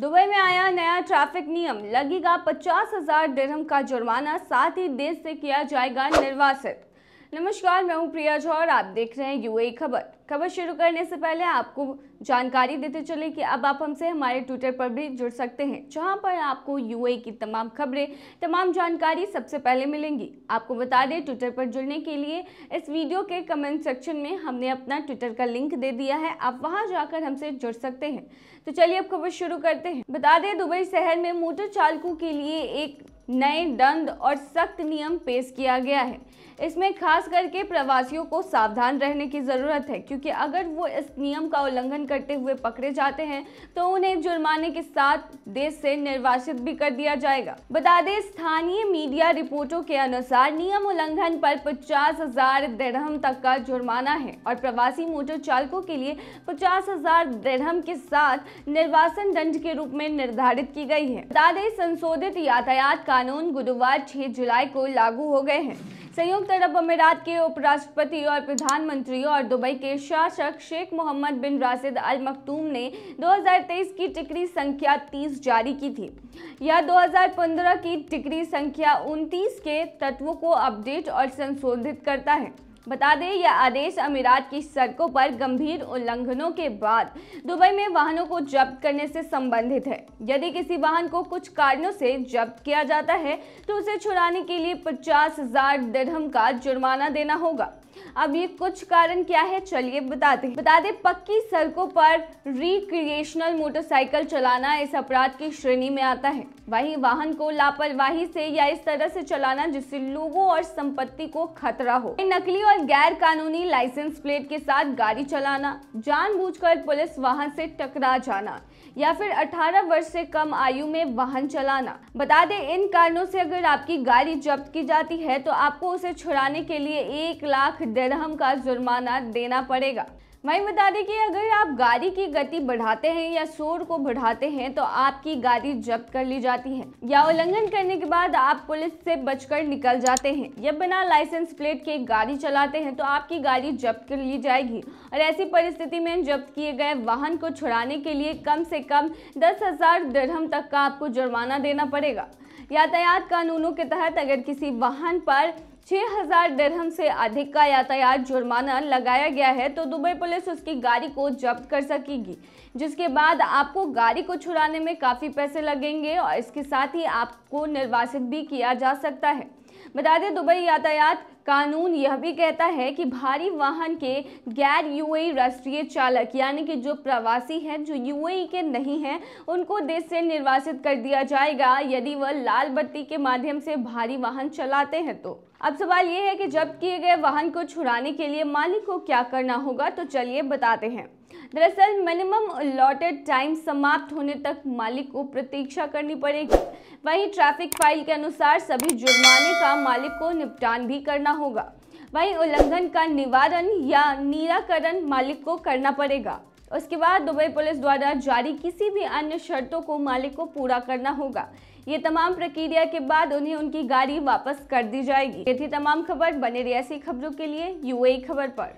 Dubai में आया नया ट्रैफिक नियम लगेगा पचास हजार दिरहम का जुर्माना साथ ही देश से किया जाएगा निर्वासित नमस्कार मैं हूं प्रिया जौहर आप देख रहे हैं यूएई खबर खबर शुरू करने से पहले आपको जानकारी देते चले कि अब आप हमसे हमारे ट्विटर पर भी जुड़ सकते हैं जहां पर आपको यूएई की तमाम खबरें तमाम जानकारी सबसे पहले मिलेंगी आपको बता दें ट्विटर पर जुड़ने के लिए इस वीडियो के कमेंट सेक्शन में हमने अपना ट्विटर का लिंक दे दिया है आप वहाँ जाकर हमसे जुड़ सकते हैं तो चलिए अब खबर शुरू करते हैं बता दें दुबई शहर में मोटर चालकों के लिए एक नए दंड और सख्त नियम पेश किया गया है इसमें खास करके प्रवासियों को सावधान रहने की ज़रूरत है क्योंकि अगर वो इस नियम का उल्लंघन करते हुए पकड़े जाते हैं तो उन्हें जुर्माने के साथ देश से निर्वासित भी कर दिया जाएगा बता दें स्थानीय मीडिया रिपोर्टों के अनुसार नियम उल्लंघन पर पचास हजार दृढ़ तक का जुर्माना है और प्रवासी मोटर चालकों के लिए पचास हजार के साथ निर्वासन दंड के रूप में निर्धारित की गई है बता दें संशोधित यातायात का कानून गुरुवार 6 जुलाई को लागू हो गए हैं संयुक्त अरब अमीरात के उपराष्ट्रपति और प्रधानमंत्री और दुबई के शासक शेख मोहम्मद बिन राशिद अल मखतूम ने 2023 की टिकरी संख्या 30 जारी की थी यह 2015 की टिकरी संख्या 29 के तत्वों को अपडेट और संशोधित करता है बता दें यह आदेश अमीरात की सड़कों पर गंभीर उल्लंघनों के बाद दुबई में वाहनों को जब्त करने से संबंधित है यदि किसी वाहन को कुछ कारणों से जब्त किया जाता है तो उसे छुड़ाने के लिए पचास हजार का जुर्माना देना होगा अब ये कुछ कारण क्या है चलिए बताते हैं बता दें पक्की सड़कों पर रिक्रिएशनल मोटरसाइकिल चलाना इस अपराध की श्रेणी में आता है वहीं वाहन को लापरवाही से या इस तरह से चलाना जिससे लोगों और संपत्ति को खतरा हो नकली और गैर कानूनी लाइसेंस प्लेट के साथ गाड़ी चलाना जानबूझकर पुलिस वाहन से टकरा जाना या फिर 18 वर्ष से कम आयु में वाहन चलाना बता दें इन कारणों से अगर आपकी गाड़ी जब्त की जाती है तो आपको उसे छुड़ाने के लिए एक लाख दरहम का जुर्माना देना पड़ेगा वहीं बता दें कि अगर आप गाड़ी की गति बढ़ाते हैं या शोर को बढ़ाते हैं तो आपकी गाड़ी जब्त कर ली जाती है या उल्लंघन करने के बाद आप पुलिस से बचकर निकल जाते हैं या बिना लाइसेंस प्लेट के गाड़ी चलाते हैं तो आपकी गाड़ी जब्त कर ली जाएगी और ऐसी परिस्थिति में जब्त किए गए वाहन को छुड़ाने के लिए कम से कम दस हजार दरहम तक का आपको जुर्माना देना पड़ेगा यातायात कानूनों के तहत अगर किसी वाहन पर 6000 हजार दिरहम से अधिक का यातायात जुर्माना लगाया गया है तो दुबई पुलिस उसकी गाड़ी को जब्त कर सकेगी जिसके बाद आपको गाड़ी को छुड़ाने में काफ़ी पैसे लगेंगे और इसके साथ ही आपको निर्वासित भी किया जा सकता है बता दें दुबई यातायात कानून यह भी कहता है कि भारी वाहन के गैर यूएई राष्ट्रीय चालक यानी कि जो प्रवासी हैं जो यूएई के नहीं हैं उनको देश से निर्वासित कर दिया जाएगा यदि वह लाल बत्ती के माध्यम से भारी वाहन चलाते हैं तो अब सवाल ये है कि जब्त किए गए वाहन को छुड़ाने के लिए मालिक को क्या करना होगा तो चलिए बताते हैं दरअसल मिनिमम अलॉटेड टाइम समाप्त होने तक मालिक को प्रतीक्षा करनी पड़ेगी वहीं ट्रैफिक फाइल के अनुसार सभी जुर्माने का मालिक को निपटान भी करना होगा वहीं उल्लंघन का निवारण या निराकरण मालिक को करना पड़ेगा उसके बाद दुबई पुलिस द्वारा जारी किसी भी अन्य शर्तों को मालिक को पूरा करना होगा ये तमाम प्रक्रिया के बाद उन्हें उनकी गाड़ी वापस कर दी जाएगी ये थी तमाम खबर बने रही ऐसी खबरों के लिए यूएई खबर पर